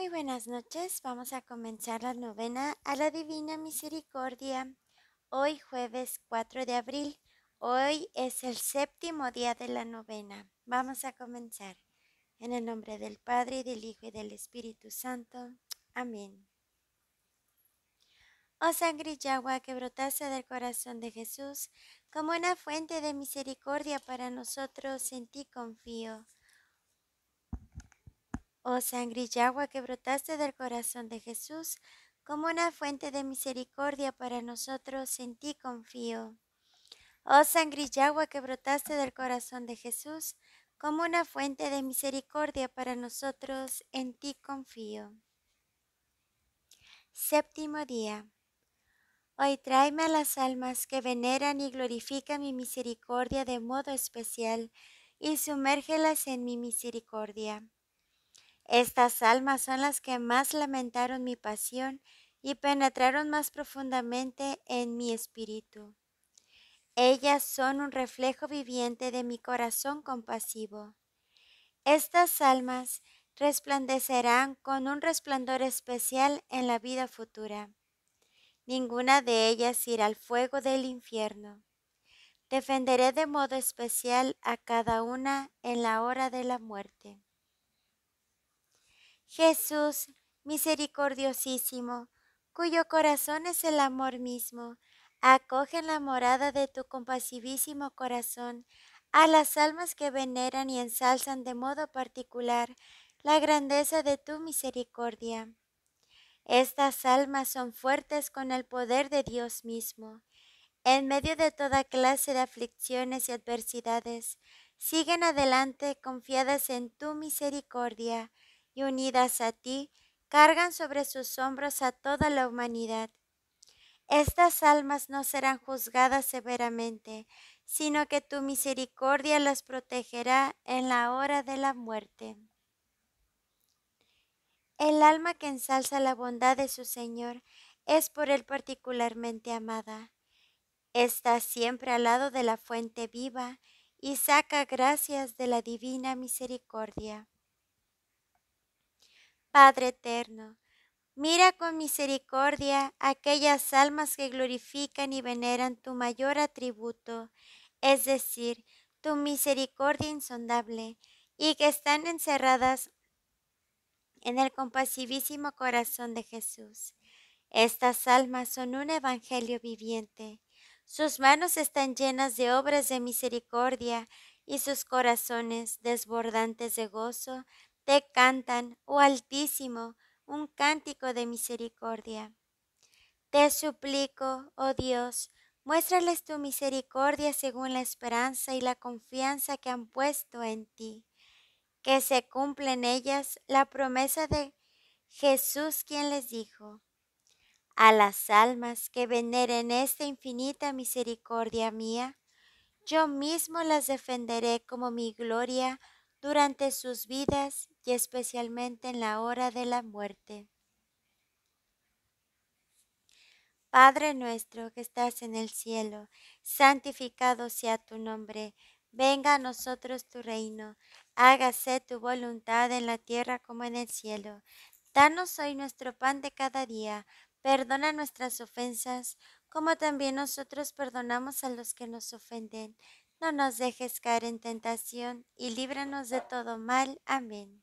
Muy buenas noches, vamos a comenzar la novena a la Divina Misericordia. Hoy jueves 4 de abril, hoy es el séptimo día de la novena. Vamos a comenzar. En el nombre del Padre, y del Hijo y del Espíritu Santo. Amén. Oh sangre y agua que brotase del corazón de Jesús, como una fuente de misericordia para nosotros, en ti confío. Oh sangre y agua que brotaste del corazón de Jesús, como una fuente de misericordia para nosotros, en ti confío. Oh sangre y agua que brotaste del corazón de Jesús, como una fuente de misericordia para nosotros, en ti confío. Séptimo día. Hoy tráeme a las almas que veneran y glorifican mi misericordia de modo especial, y sumérgelas en mi misericordia. Estas almas son las que más lamentaron mi pasión y penetraron más profundamente en mi espíritu. Ellas son un reflejo viviente de mi corazón compasivo. Estas almas resplandecerán con un resplandor especial en la vida futura. Ninguna de ellas irá al fuego del infierno. Defenderé de modo especial a cada una en la hora de la muerte. Jesús, misericordiosísimo, cuyo corazón es el amor mismo, acoge en la morada de tu compasivísimo corazón a las almas que veneran y ensalzan de modo particular la grandeza de tu misericordia. Estas almas son fuertes con el poder de Dios mismo. En medio de toda clase de aflicciones y adversidades, siguen adelante confiadas en tu misericordia unidas a ti, cargan sobre sus hombros a toda la humanidad. Estas almas no serán juzgadas severamente, sino que tu misericordia las protegerá en la hora de la muerte. El alma que ensalza la bondad de su Señor es por él particularmente amada. Está siempre al lado de la fuente viva y saca gracias de la divina misericordia. Padre eterno, mira con misericordia aquellas almas que glorifican y veneran tu mayor atributo, es decir, tu misericordia insondable, y que están encerradas en el compasivísimo corazón de Jesús. Estas almas son un evangelio viviente. Sus manos están llenas de obras de misericordia y sus corazones, desbordantes de gozo, te cantan, oh Altísimo, un cántico de misericordia. Te suplico, oh Dios, muéstrales tu misericordia según la esperanza y la confianza que han puesto en ti, que se cumpla en ellas la promesa de Jesús quien les dijo, a las almas que veneren esta infinita misericordia mía, yo mismo las defenderé como mi gloria durante sus vidas y especialmente en la hora de la muerte. Padre nuestro que estás en el cielo, santificado sea tu nombre, venga a nosotros tu reino, hágase tu voluntad en la tierra como en el cielo. Danos hoy nuestro pan de cada día, perdona nuestras ofensas, como también nosotros perdonamos a los que nos ofenden. No nos dejes caer en tentación y líbranos de todo mal. Amén.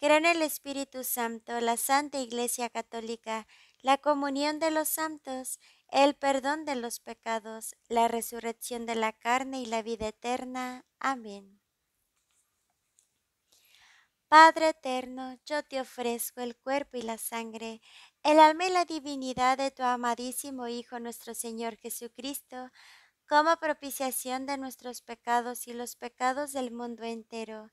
Creo en el Espíritu Santo, la Santa Iglesia Católica, la comunión de los santos, el perdón de los pecados, la resurrección de la carne y la vida eterna. Amén. Padre eterno, yo te ofrezco el cuerpo y la sangre, el alma y la divinidad de tu amadísimo Hijo nuestro Señor Jesucristo, como propiciación de nuestros pecados y los pecados del mundo entero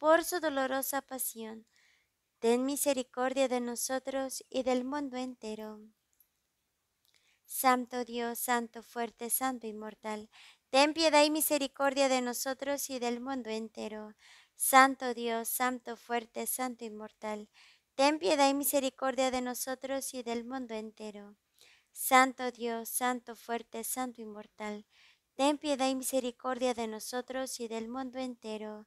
por su dolorosa pasión. Ten misericordia de nosotros y del mundo entero. Santo Dios, Santo fuerte, Santo inmortal, ten piedad y misericordia de nosotros y del mundo entero. Santo Dios, Santo fuerte, Santo inmortal, ten piedad y misericordia de nosotros y del mundo entero. Santo Dios, Santo fuerte, Santo inmortal, ten piedad y misericordia de nosotros y del mundo entero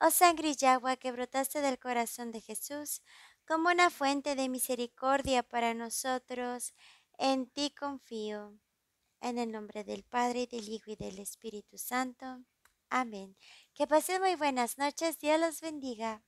oh sangre y agua que brotaste del corazón de Jesús, como una fuente de misericordia para nosotros, en ti confío. En el nombre del Padre, del Hijo y del Espíritu Santo. Amén. Que pasen muy buenas noches. Dios los bendiga.